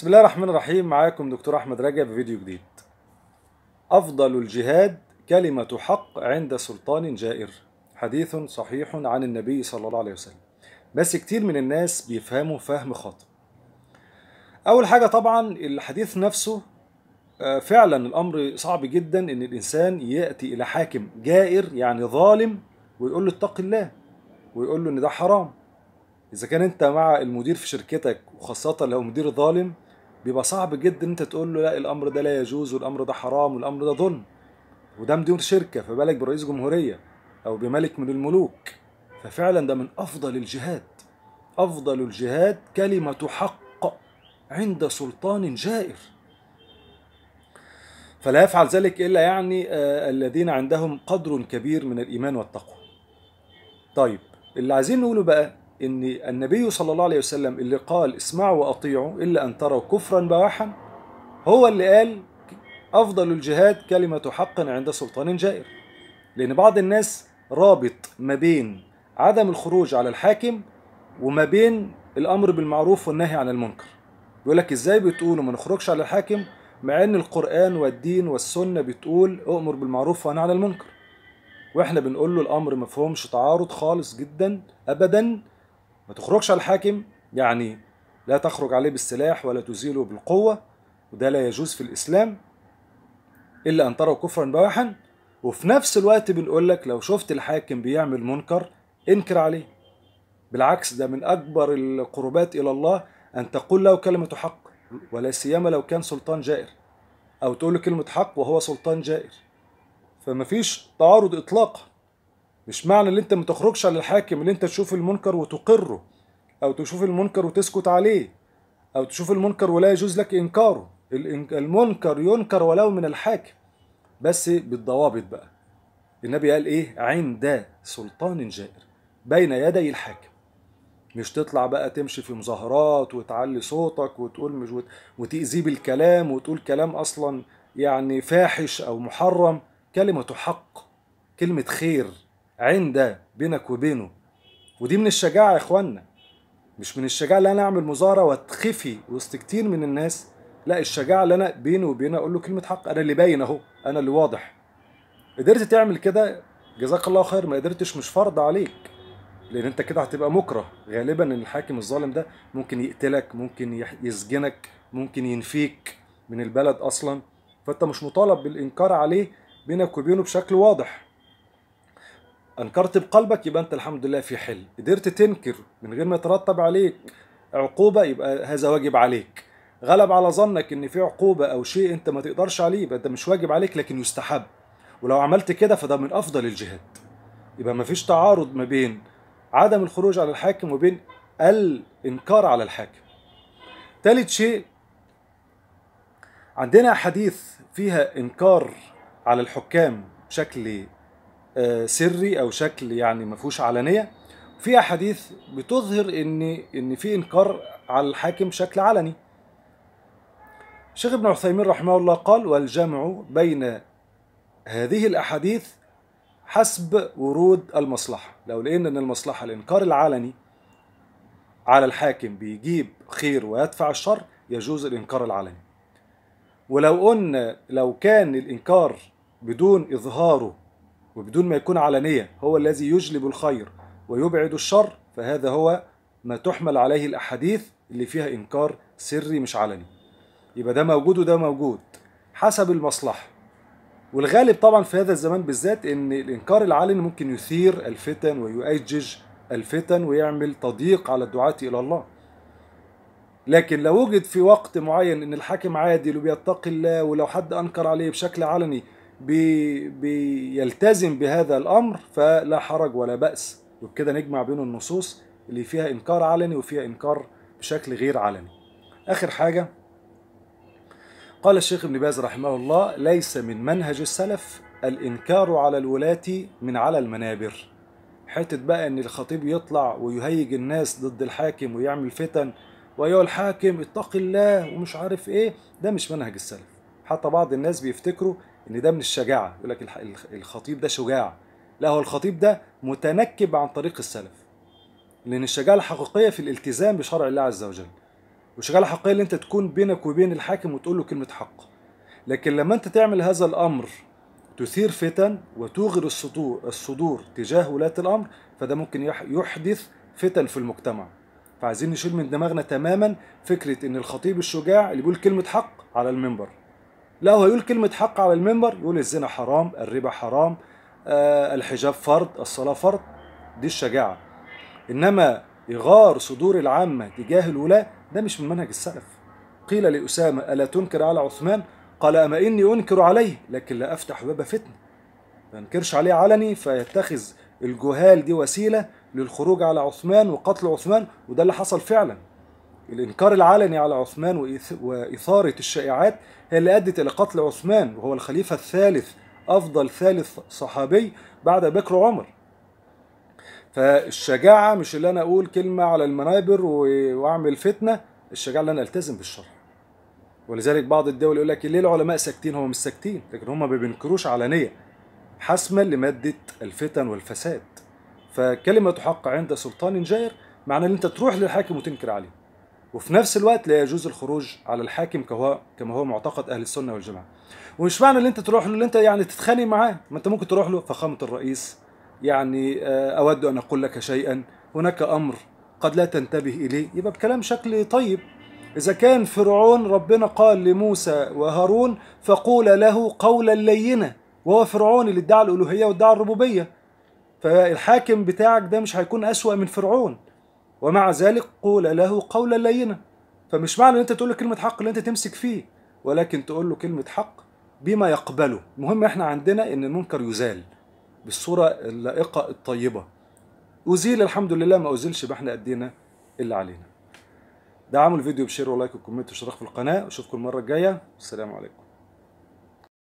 بسم الله الرحمن الرحيم معاكم دكتور احمد رجب في فيديو جديد افضل الجهاد كلمه حق عند سلطان جائر حديث صحيح عن النبي صلى الله عليه وسلم بس كتير من الناس بيفهموا فهم خاطئ اول حاجه طبعا الحديث نفسه آه، فعلا الامر صعب جدا ان الانسان ياتي الى حاكم جائر يعني ظالم ويقول له اتق الله ويقول له ان ده حرام اذا كان انت مع المدير في شركتك وخاصه لو مدير ظالم بيبقى صعب جدا انت تقول له لا الامر ده لا يجوز والامر ده حرام والامر ده ظلم وده مدير شركه فبالك برئيس جمهوريه او بملك من الملوك ففعلا ده من افضل الجهاد افضل الجهاد كلمه حق عند سلطان جائر فلا يفعل ذلك الا يعني آه الذين عندهم قدر كبير من الايمان والتقوى طيب اللي عايزين نقوله بقى ان النبي صلى الله عليه وسلم اللي قال اسمعوا واطيعوا الا ان تروا كفرا بواحا هو اللي قال افضل الجهاد كلمه حق عند سلطان جائر لان بعض الناس رابط ما بين عدم الخروج على الحاكم وما بين الامر بالمعروف والنهي عن المنكر بيقول لك ازاي بتقولوا ما نخرجش على الحاكم مع ان القران والدين والسنه بتقول اؤمر بالمعروف وانهى عن المنكر واحنا بنقول له الامر ما فيهمش تعارض خالص جدا ابدا ما تخرجش على الحاكم يعني لا تخرج عليه بالسلاح ولا تزيله بالقوة وده لا يجوز في الإسلام إلا أن تروا كفرا بواحا وفي نفس الوقت بنقول لك لو شفت الحاكم بيعمل منكر انكر عليه بالعكس ده من أكبر القربات إلى الله أن تقول له كلمة حق ولا سيما لو كان سلطان جائر أو تقول له كلمة حق وهو سلطان جائر فمفيش تعارض إطلاقا مش معنى ان انت ما تخرجش على الحاكم ان انت تشوف المنكر وتقره او تشوف المنكر وتسكت عليه او تشوف المنكر ولا يجوز لك انكاره المنكر ينكر ولو من الحاكم بس بالضوابط بقى النبي قال ايه عند سلطان جائر بين يدي الحاكم مش تطلع بقى تمشي في مظاهرات وتعلي صوتك وتقول مش وت... وتأذيه بالكلام وتقول كلام اصلا يعني فاحش او محرم كلمة حق كلمة خير عند بينك وبينه ودي من الشجاعة يا إخوانا مش من الشجاعة اللي أنا أعمل مظاهرة وأتخفي وسط كتير من الناس لا الشجاعة اللي أنا بيني وبينه أقول له كلمة حق أنا اللي باين أهو أنا اللي واضح قدرت تعمل كده جزاك الله خير ما قدرتش مش فرض عليك لأن أنت كده هتبقى مكره غالبا إن الحاكم الظالم ده ممكن يقتلك ممكن يسجنك ممكن ينفيك من البلد أصلا فأنت مش مطالب بالإنكار عليه بينك وبينه بشكل واضح انكرت بقلبك يبقى انت الحمد لله في حل قدرت تنكر من غير ما يترتب عليك عقوبه يبقى هذا واجب عليك غلب على ظنك ان في عقوبه او شيء انت ما تقدرش عليه يبقى ده مش واجب عليك لكن يستحب ولو عملت كده فده من افضل الجهاد يبقى ما فيش تعارض ما بين عدم الخروج على الحاكم وبين الانكار على الحاكم ثالث شيء عندنا حديث فيها انكار على الحكام بشكل آه، سري او شكل يعني ما فيهوش علنيه في احاديث بتظهر ان ان في انكار على الحاكم بشكل علني الشيخ ابن عثيمين رحمه الله قال والجمع بين هذه الاحاديث حسب ورود المصلحه لو لقينا ان المصلحه الانكار العلني على الحاكم بيجيب خير ويدفع الشر يجوز الانكار العلني ولو قلنا لو كان الانكار بدون اظهاره وبدون ما يكون علنية هو الذي يجلب الخير ويبعد الشر فهذا هو ما تحمل عليه الأحاديث اللي فيها إنكار سري مش علني يبقى ده موجود وده موجود حسب المصلحة والغالب طبعا في هذا الزمان بالذات ان الانكار العلني ممكن يثير الفتن ويؤجج الفتن ويعمل تضييق على الدعاة الى الله لكن لو وجد في وقت معين ان الحاكم عادل وبيتقي الله ولو حد انكر عليه بشكل علني بي بيلتزم بهذا الامر فلا حرج ولا باس وبكده نجمع بين النصوص اللي فيها انكار علني وفيها انكار بشكل غير علني اخر حاجه قال الشيخ ابن باز رحمه الله ليس من منهج السلف الانكار على الولاة من على المنابر حتة بقى ان الخطيب يطلع ويهيج الناس ضد الحاكم ويعمل فتن ويقول الحاكم اتق الله ومش عارف ايه ده مش منهج السلف حتى بعض الناس بيفتكروا ان ده من الشجاعه يقول لك الخطيب ده شجاع لا هو الخطيب ده متنكب عن طريق السلف لان الشجاعه الحقيقيه في الالتزام بشرع الله عز وجل والشجاعه الحقيقيه اللي انت تكون بينك وبين الحاكم وتقول له كلمه حق لكن لما انت تعمل هذا الامر تثير فتن وتغر الصدور الصدور تجاه ولاة الامر فده ممكن يحدث فتن في المجتمع فعايزين نشيل من دماغنا تماما فكره ان الخطيب الشجاع اللي بيقول كلمه حق على المنبر لا هو يقول كلمة حق على المنبر يقول الزنا حرام الربا حرام آه، الحجاب فرض الصلاة فرض دي الشجاعة إنما إغار صدور العامة تجاه الولاة ده مش من منهج السلف قيل لأسامة ألا تنكر على عثمان قال أما إني أنكر عليه لكن لا أفتح باب فتنة ما انكرش عليه علني فيتخذ الجهال دي وسيلة للخروج على عثمان وقتل عثمان وده اللي حصل فعلا الإنكار العلني على عثمان وإثارة الشائعات هي اللي أدت إلى قتل عثمان وهو الخليفة الثالث أفضل ثالث صحابي بعد بكر عمر فالشجاعة مش اللي أنا أقول كلمة على المنابر وأعمل فتنة الشجاعة اللي أنا ألتزم بالشرع ولذلك بعض الدول يقول لك ليه العلماء ساكتين هم مش ساكتين لكن هم ما بينكروش علنيه حسما لمادة الفتن والفساد فكلمة حق عند سلطان جائر معنى ان انت تروح للحاكم وتنكر عليه وفي نفس الوقت لا يجوز الخروج على الحاكم كهو كما هو معتقد اهل السنه والجماعه ومش معنى ان انت تروح له اللي انت يعني تتخانق معاه ما انت ممكن تروح له فخامه الرئيس يعني آه، اود ان اقول لك شيئا هناك امر قد لا تنتبه اليه يبقى بكلام شكل طيب إذا كان فرعون ربنا قال لموسى وهارون فقول له قولا لينا وهو فرعون اللي ادعى الألوهية وادعى الربوبية فالحاكم بتاعك ده مش هيكون أسوأ من فرعون ومع ذلك قول له قولا لينا فمش معنى ان انت تقول له كلمه حق ان انت تمسك فيه ولكن تقول له كلمه حق بما يقبله المهم احنا عندنا ان المنكر يزال بالصوره اللائقه الطيبه أزيل الحمد لله ما أزيلش يبقى احنا أدينا اللي علينا دعموا الفيديو بشير ولايك وكومنت واشتراك في القناة وأشوفكم المرة الجاية والسلام عليكم